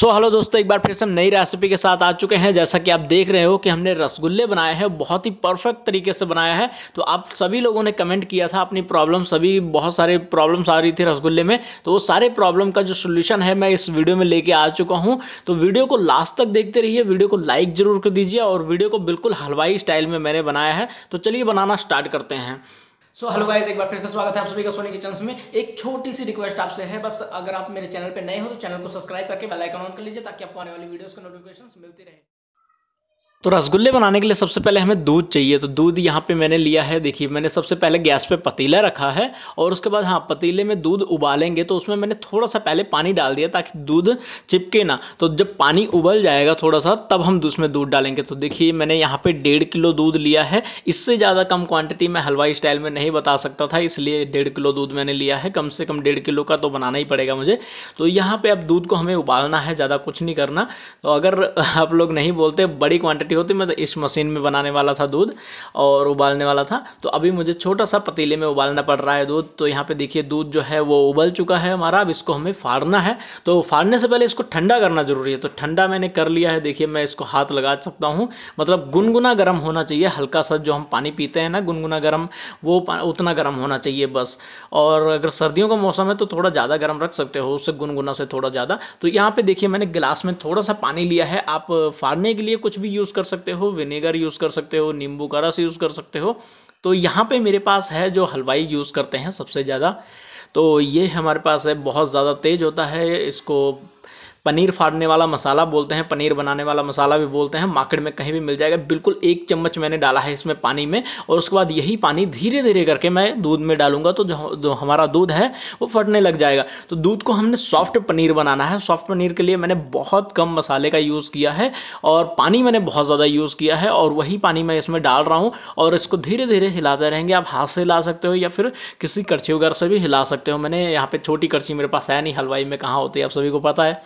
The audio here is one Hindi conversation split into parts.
सो so, हेलो दोस्तों एक बार फिर से हम नई रेसिपी के साथ आ चुके हैं जैसा कि आप देख रहे हो कि हमने रसगुल्ले बनाए हैं बहुत ही परफेक्ट तरीके से बनाया है तो आप सभी लोगों ने कमेंट किया था अपनी प्रॉब्लम सभी बहुत सारे प्रॉब्लम्स आ रही थी रसगुल्ले में तो वो सारे प्रॉब्लम का जो सोल्यूशन है मैं इस वीडियो में लेके आ चुका हूँ तो वीडियो को लास्ट तक देखते रहिए वीडियो को लाइक जरूर कर दीजिए और वीडियो को बिल्कुल हलवाई स्टाइल में मैंने बनाया है तो चलिए बनाना स्टार्ट करते हैं सो हेलो गाइज एक बार फिर से स्वागत है आप सभी का सोनी किचन में एक छोटी सी रिक्वेस्ट आपसे है बस अगर आप मेरे चैनल पर नए हो तो चैनल को सब्सक्राइब करके बेल आइकन ऑन कर लीजिए ताकि आपको आने वाली वीडियोस का नोटिफिकेशन मिलती रहे तो रसगुल्ले बनाने के लिए सबसे पहले हमें दूध चाहिए तो दूध यहाँ पे मैंने लिया है देखिए मैंने सबसे पहले गैस पे पतीला रखा है और उसके बाद हाँ पतीले में दूध उबालेंगे तो उसमें मैंने थोड़ा सा पहले पानी डाल दिया ताकि दूध चिपके ना तो जब पानी उबल जाएगा थोड़ा सा तब हम उसमें दूध डालेंगे तो देखिए मैंने यहाँ पर डेढ़ किलो दूध लिया है इससे ज़्यादा कम क्वान्टिटी मैं हलवाई स्टाइल में नहीं बता सकता था इसलिए डेढ़ किलो दूध मैंने लिया है कम से कम डेढ़ किलो का तो बनाना ही पड़ेगा मुझे तो यहाँ पर अब दूध को हमें उबालना है ज़्यादा कुछ नहीं करना तो अगर आप लोग नहीं बोलते बड़ी क्वान्टिटी इकट्ठी होती मैं तो इस मशीन में बनाने वाला था दूध और उबालने वाला था तो अभी मुझे छोटा सा पतीले में उबालना पड़ रहा है दूध तो यहाँ पे देखिए दूध जो है वो उबल चुका है हमारा अब इसको हमें फाड़ना है तो फाड़ने से पहले इसको ठंडा करना जरूरी है तो ठंडा मैंने कर लिया है देखिए मैं इसको हाथ लगा सकता हूँ मतलब गुनगुना गर्म होना चाहिए हल्का सा जो हम पानी पीते हैं ना गुनगुना गर्म वो उतना गर्म होना चाहिए बस और अगर सर्दियों का मौसम है तो थोड़ा ज़्यादा गर्म रख सकते हो उससे गुनगुना से थोड़ा ज़्यादा तो यहाँ पे देखिए मैंने गिलास में थोड़ा सा पानी लिया है आप फाड़ने के लिए कुछ भी यूज़ कर सकते हो विनेगर यूज़ कर सकते हो नींबू का रस यूज़ कर सकते हो तो यहाँ पे मेरे पास है जो हलवाई यूज़ करते हैं सबसे ज़्यादा तो ये हमारे पास है बहुत ज़्यादा तेज होता है इसको पनीर फाड़ने वाला मसाला बोलते हैं पनीर बनाने वाला मसाला भी बोलते हैं मार्केट में कहीं भी मिल जाएगा बिल्कुल एक चम्मच मैंने डाला है इसमें पानी में और उसके बाद यही पानी धीरे धीरे करके मैं दूध में डालूंगा तो जो हमारा दूध है वो फटने लग जाएगा तो दूध को हमने सॉफ्ट पनीर बनाना है सॉफ्ट पनीर के लिए मैंने बहुत कम मसाले का यूज़ किया है और पानी मैंने बहुत ज़्यादा यूज़ किया है और वही पानी मैं इसमें डाल रहा हूँ और इसको धीरे धीरे हिलाते रहेंगे आप हाथ से हिला सकते हो या फिर किसी करछी वगैरह से भी हिला सकते हो मैंने यहाँ पे छोटी करछी मेरे पास है नहीं हलवाई में कहाँ होती है आप सभी को पता है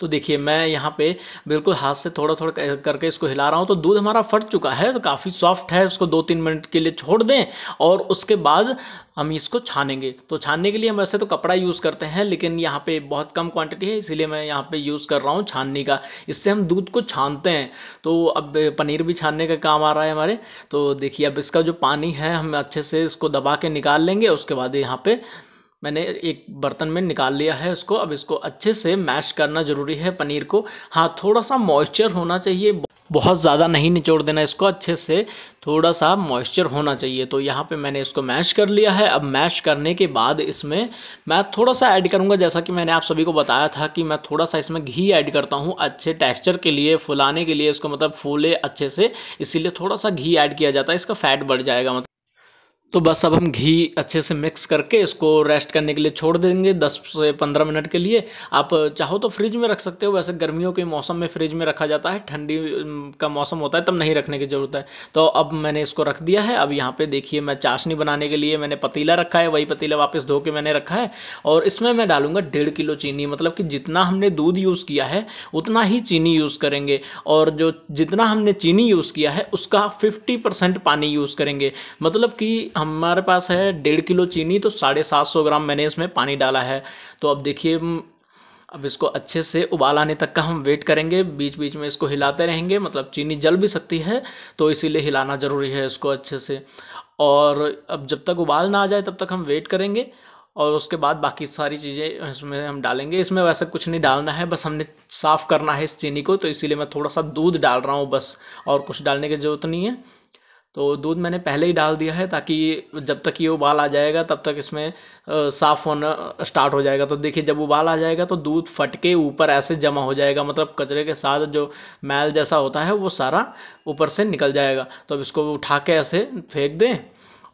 तो देखिए मैं यहाँ पे बिल्कुल हाथ से थोड़ा थोड़ा करके इसको हिला रहा हूँ तो दूध हमारा फट चुका है तो काफ़ी सॉफ्ट है उसको दो तीन मिनट के लिए छोड़ दें और उसके बाद हम इसको छानेंगे तो छानने के लिए हम वैसे तो कपड़ा यूज़ करते हैं लेकिन यहाँ पे बहुत कम क्वांटिटी है इसीलिए मैं यहाँ पे यूज़ कर रहा हूँ छाननी का इससे हम दूध को छानते हैं तो अब पनीर भी छानने का काम आ रहा है हमारे तो देखिए अब इसका जो पानी है हम अच्छे से इसको दबा के निकाल लेंगे उसके बाद यहाँ पे मैंने एक बर्तन में निकाल लिया है उसको अब इसको अच्छे से मैश करना ज़रूरी है पनीर को हाँ थोड़ा सा मॉइस्चर होना चाहिए बहुत ज़्यादा नहीं निचोड़ देना इसको अच्छे से थोड़ा सा मॉइस्चर होना चाहिए तो यहाँ पे मैंने इसको मैश कर लिया है अब मैश करने के बाद इसमें मैं थोड़ा सा ऐड करूँगा जैसा कि मैंने आप सभी को बताया था कि मैं थोड़ा सा इसमें घी ऐड करता हूँ अच्छे टेक्स्चर के लिए फुलाने के लिए इसको मतलब फूले अच्छे से इसीलिए थोड़ा सा घी ऐड किया जाता है इसका फैट बढ़ जाएगा मतलब तो बस अब हम घी अच्छे से मिक्स करके इसको रेस्ट करने के लिए छोड़ देंगे 10 से 15 मिनट के लिए आप चाहो तो फ्रिज में रख सकते हो वैसे गर्मियों के मौसम में फ्रिज में रखा जाता है ठंडी का मौसम होता है तब नहीं रखने की ज़रूरत है तो अब मैंने इसको रख दिया है अब यहाँ पे देखिए मैं चाशनी बनाने के लिए मैंने पतीला रखा है वही पतीला वापस धो के मैंने रखा है और इसमें मैं डालूंगा डेढ़ किलो चीनी मतलब कि जितना हमने दूध यूज़ किया है उतना ही चीनी यूज़ करेंगे और जो जितना हमने चीनी यूज़ किया है उसका फिफ्टी पानी यूज़ करेंगे मतलब कि हम हमारे पास है डेढ़ किलो चीनी तो साढ़े सात सौ ग्राम मैंने इसमें पानी डाला है तो अब देखिए अब इसको अच्छे से उबाल आने तक का हम वेट करेंगे बीच बीच में इसको हिलाते रहेंगे मतलब चीनी जल भी सकती है तो इसीलिए हिलाना ज़रूरी है इसको अच्छे से और अब जब तक उबाल ना आ जाए तब तक हम वेट करेंगे और उसके बाद बाकी सारी चीज़ें इसमें हम डालेंगे इसमें वैसा कुछ नहीं डालना है बस हमने साफ़ करना है इस चीनी को तो इसीलिए मैं थोड़ा सा दूध डाल रहा हूँ बस और कुछ डालने की ज़रूरत नहीं है तो दूध मैंने पहले ही डाल दिया है ताकि जब तक ये उबाल आ जाएगा तब तक इसमें साफ़ होना स्टार्ट हो जाएगा तो देखिए जब उबाल आ जाएगा तो दूध फट के ऊपर ऐसे जमा हो जाएगा मतलब कचरे के साथ जो मैल जैसा होता है वो सारा ऊपर से निकल जाएगा तो अब इसको उठा के ऐसे फेंक दें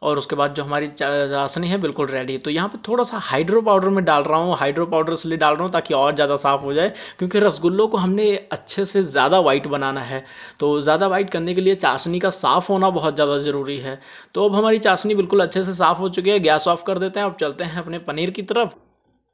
और उसके बाद जो हमारी चाशनी है बिल्कुल रेडी तो यहाँ पे थोड़ा सा हाइड्रो पाउडर में डाल रहा हूँ हाइड्रो पाउडर इसलिए डाल रहा हूँ ताकि और ज़्यादा साफ़ हो जाए क्योंकि रसगुल्लों को हमने अच्छे से ज़्यादा वाइट बनाना है तो ज़्यादा वाइट करने के लिए चाशनी का साफ़ होना बहुत ज़्यादा ज़रूरी है तो अब हमारी चाशनी बिल्कुल अच्छे से साफ़ हो चुकी है गैस ऑफ कर देते हैं अब चलते हैं अपने पनीर की तरफ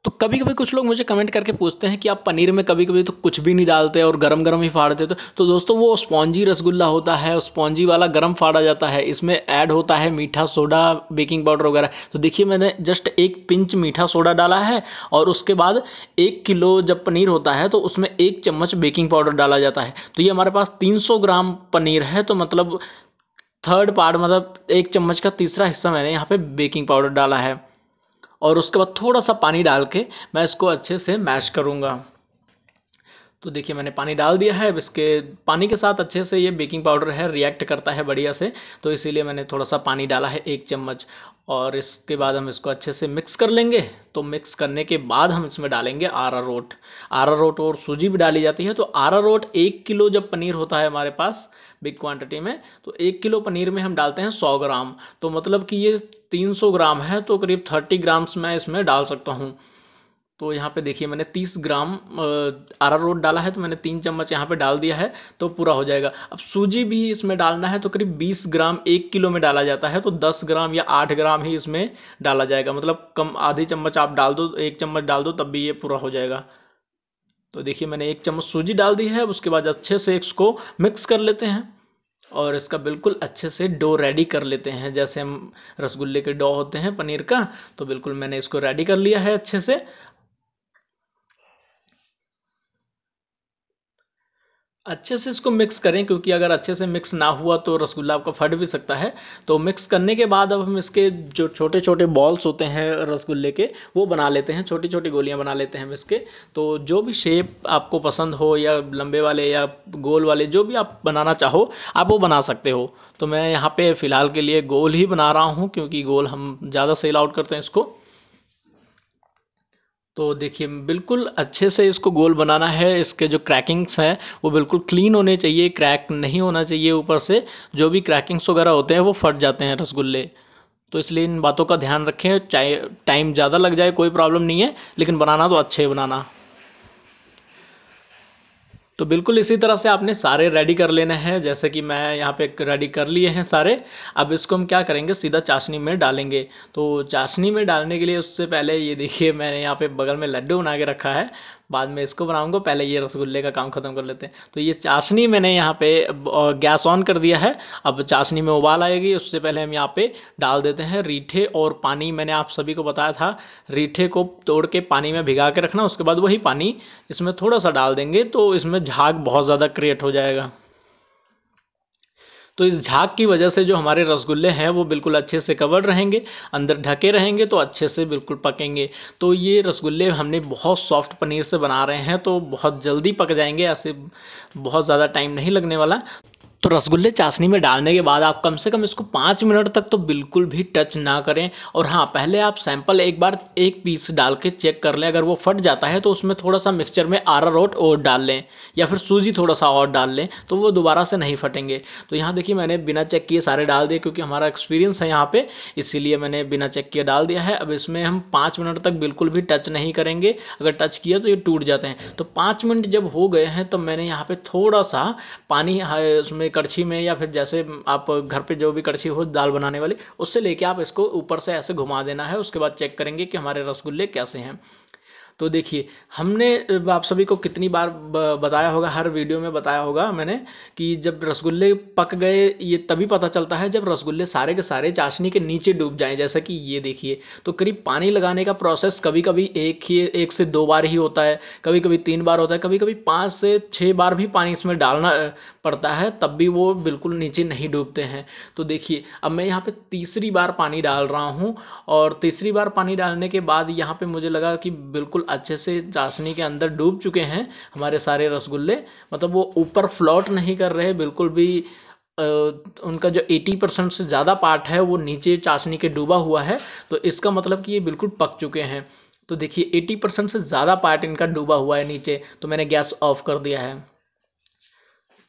तो कभी कभी कुछ लोग मुझे कमेंट करके पूछते हैं कि आप पनीर में कभी कभी तो कुछ भी नहीं डालते और गरम गरम ही फाड़ते तो तो दोस्तों वो स्पॉन्जी रसगुल्ला होता है स्पॉन्जी वाला गरम फाड़ा जाता है इसमें ऐड होता है मीठा सोडा बेकिंग पाउडर वगैरह तो देखिए मैंने जस्ट एक पिंच मीठा सोडा डाला है और उसके बाद एक किलो जब पनीर होता है तो उसमें एक चम्मच बेकिंग पाउडर डाला जाता है तो ये हमारे पास तीन ग्राम पनीर है तो मतलब थर्ड पार्ट मतलब एक चम्मच का तीसरा हिस्सा मैंने यहाँ पर बेकिंग पाउडर डाला है और उसके बाद थोड़ा सा पानी डाल के मैं इसको अच्छे से मैश करूँगा तो देखिए मैंने पानी डाल दिया है अब इसके पानी के साथ अच्छे से ये बेकिंग पाउडर है रिएक्ट करता है बढ़िया से तो इसीलिए मैंने थोड़ा सा पानी डाला है एक चम्मच और इसके बाद हम इसको अच्छे से मिक्स कर लेंगे तो मिक्स करने के बाद हम इसमें डालेंगे आरा रोट आरा रोट और सूजी भी डाली जाती है तो आरा रोट एक किलो जब पनीर होता है हमारे पास बिग क्वांटिटी में तो एक किलो पनीर में हम डालते हैं सौ ग्राम तो मतलब कि ये तीन सौ ग्राम है तो करीब थर्टी ग्राम्स मैं इसमें डाल सकता हूँ तो यहाँ पे देखिए मैंने 30 ग्राम आरा रोट डाला है तो मैंने तीन चम्मच यहाँ पे डाल दिया है तो पूरा हो जाएगा अब सूजी भी इसमें डालना है तो करीब 20 ग्राम एक किलो में डाला जाता है तो 10 ग्राम या 8 ग्राम ही इसमें डाला जाएगा मतलब कम आधी चम्मच आप डाल दो एक चम्मच डाल दो तब भी ये पूरा हो जाएगा तो देखिए मैंने एक चम्मच सूजी डाल दी है उसके बाद अच्छे से इसको मिक्स कर लेते हैं और इसका बिल्कुल अच्छे से डो रेडी कर लेते हैं जैसे हम रसगुल्ले के डो होते हैं पनीर का तो बिल्कुल मैंने इसको रेडी कर लिया है अच्छे से अच्छे से इसको मिक्स करें क्योंकि अगर अच्छे से मिक्स ना हुआ तो रसगुल्ला आपका फट भी सकता है तो मिक्स करने के बाद अब हम इसके जो छोटे छोटे बॉल्स होते हैं रसगुल्ले के वो बना लेते हैं छोटी छोटी गोलियां बना लेते हैं हम इसके तो जो भी शेप आपको पसंद हो या लंबे वाले या गोल वाले जो भी आप बनाना चाहो आप वो बना सकते हो तो मैं यहाँ पर फ़िलहाल के लिए गोल ही बना रहा हूँ क्योंकि गोल हम ज़्यादा सेल आउट करते हैं इसको तो देखिए बिल्कुल अच्छे से इसको गोल बनाना है इसके जो क्रैकिंग्स हैं वो बिल्कुल क्लीन होने चाहिए क्रैक नहीं होना चाहिए ऊपर से जो भी क्रैकिंग्स वगैरह होते हैं वो फट जाते हैं रसगुल्ले तो इसलिए इन बातों का ध्यान रखें चाहे टाइम ज़्यादा लग जाए कोई प्रॉब्लम नहीं है लेकिन बनाना तो अच्छे बनाना तो बिल्कुल इसी तरह से आपने सारे रेडी कर लेने हैं जैसे कि मैं यहाँ पे रेडी कर लिए हैं सारे अब इसको हम क्या करेंगे सीधा चाशनी में डालेंगे तो चाशनी में डालने के लिए उससे पहले ये देखिए मैंने यहाँ पे बगल में लड्डू बना के रखा है बाद में इसको बनाऊंगा पहले ये रसगुल्ले का काम खत्म कर लेते हैं तो ये चाशनी मैंने यहाँ पे गैस ऑन कर दिया है अब चाशनी में उबाल आएगी उससे पहले हम यहाँ पे डाल देते हैं रीठे और पानी मैंने आप सभी को बताया था रीठे को तोड़ के पानी में भिगा के रखना उसके बाद वही पानी इसमें थोड़ा सा डाल देंगे तो इसमें झाग बहुत ज़्यादा क्रिएट हो जाएगा तो इस झाग की वजह से जो हमारे रसगुल्ले हैं वो बिल्कुल अच्छे से कवर रहेंगे अंदर ढके रहेंगे तो अच्छे से बिल्कुल पकेंगे तो ये रसगुल्ले हमने बहुत सॉफ्ट पनीर से बना रहे हैं तो बहुत जल्दी पक जाएंगे ऐसे बहुत ज़्यादा टाइम नहीं लगने वाला तो रसगुल्ले चाशनी में डालने के बाद आप कम से कम इसको पाँच मिनट तक तो बिल्कुल भी टच ना करें और हाँ पहले आप सैंपल एक बार एक पीस डाल के चेक कर लें अगर वो फट जाता है तो उसमें थोड़ा सा मिक्सचर में आरा रोट और डाल लें या फिर सूजी थोड़ा सा और डाल लें तो वो दोबारा से नहीं फटेंगे तो यहाँ देखिए मैंने बिना चेक किए सारे डाल दिए क्योंकि हमारा एक्सपीरियंस है यहाँ पर इसीलिए मैंने बिना चेक किए डाल दिया है अब इसमें हम पाँच मिनट तक बिल्कुल भी टच नहीं करेंगे अगर टच किया तो ये टूट जाते हैं तो पाँच मिनट जब हो गए हैं तब मैंने यहाँ पर थोड़ा सा पानी हाँ, उसमें कड़छी में या फिर जैसे आप घर पे जो भी कड़छी हो दाल बनाने वाली उससे लेके आप इसको ऊपर से ऐसे घुमा देना है उसके बाद चेक करेंगे कि हमारे रसगुल्ले कैसे हैं तो देखिए हमने आप सभी को कितनी बार बताया होगा हर वीडियो में बताया होगा मैंने कि जब रसगुल्ले पक गए ये तभी पता चलता है जब रसगुल्ले सारे के सारे चाशनी के नीचे डूब जाएं जैसा कि ये देखिए तो करीब पानी लगाने का प्रोसेस कभी कभी एक ही एक से दो बार ही होता है कभी कभी तीन बार होता है कभी कभी पाँच से छः बार भी पानी इसमें डालना पड़ता है तब भी वो बिल्कुल नीचे नहीं डूबते हैं तो देखिए अब मैं यहाँ पर तीसरी बार पानी डाल रहा हूँ और तीसरी बार पानी डालने के बाद यहाँ पर मुझे लगा कि बिल्कुल अच्छे से चाशनी के अंदर डूब चुके हैं हमारे सारे रसगुल्ले मतलब वो ऊपर फ्लोट नहीं कर रहे बिल्कुल भी उनका जो 80 परसेंट से ज़्यादा पार्ट है वो नीचे चाशनी के डूबा हुआ है तो इसका मतलब कि ये बिल्कुल पक चुके हैं तो देखिए 80 परसेंट से ज़्यादा पार्ट इनका डूबा हुआ है नीचे तो मैंने गैस ऑफ कर दिया है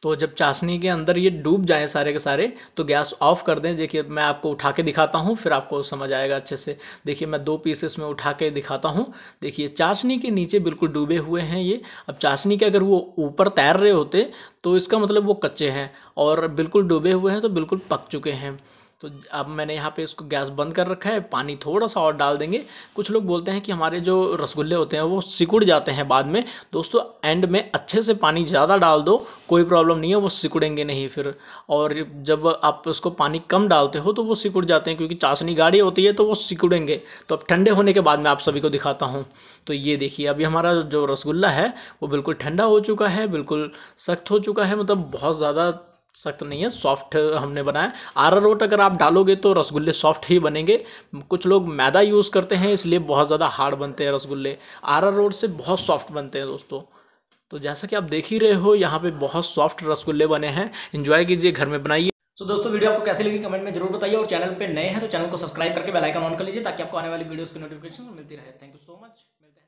तो जब चाशनी के अंदर ये डूब जाए सारे के सारे तो गैस ऑफ कर दें देखिए मैं आपको उठा के दिखाता हूँ फिर आपको समझ आएगा अच्छे से देखिए मैं दो पीसेस में उठा के दिखाता हूँ देखिए चाशनी के नीचे बिल्कुल डूबे हुए हैं ये अब चाशनी के अगर वो ऊपर तैर रहे होते तो इसका मतलब वो कच्चे हैं और बिल्कुल डूबे हुए हैं तो बिल्कुल पक चुके हैं तो अब मैंने यहाँ पे इसको गैस बंद कर रखा है पानी थोड़ा सा और डाल देंगे कुछ लोग बोलते हैं कि हमारे जो रसगुल्ले होते हैं वो सिकुड़ जाते हैं बाद में दोस्तों एंड में अच्छे से पानी ज़्यादा डाल दो कोई प्रॉब्लम नहीं है वो सिकुड़ेंगे नहीं फिर और जब आप उसको पानी कम डालते हो तो वो सिकुड़ जाते हैं क्योंकि चाशनी गाढ़ी होती है तो वो सिकुड़ेंगे तो अब ठंडे होने के बाद मैं आप सभी को दिखाता हूँ तो ये देखिए अभी हमारा जो रसगुल्ला है वो बिल्कुल ठंडा हो चुका है बिल्कुल सख्त हो चुका है मतलब बहुत ज़्यादा सख्त नहीं है सॉफ्ट हमने बनाया आरा रोट अगर आप डालोगे तो रसगुल्ले सॉफ्ट ही बनेंगे कुछ लोग मैदा यूज़ करते हैं इसलिए बहुत ज़्यादा हार्ड बनते हैं रसगुल्ले आरा रोट से बहुत सॉफ्ट बनते हैं दोस्तों तो जैसा कि आप देख ही रहे हो यहाँ पे बहुत सॉफ्ट रसगुल्ले बने हैं इन्जॉय कीजिए घर में बनाइए तो so, दोस्तों वीडियो आपको कैसे लगी कमेंट में जरूर बताइए और चैनल पर नए हैं तो चैनल को सब्सक्राइब करके बेलाइकन ऑन कर लीजिए ताकि आपको आने वाली वीडियो की नोटिफिकेशन मिलती रहे थैंक यू सो मच मिलते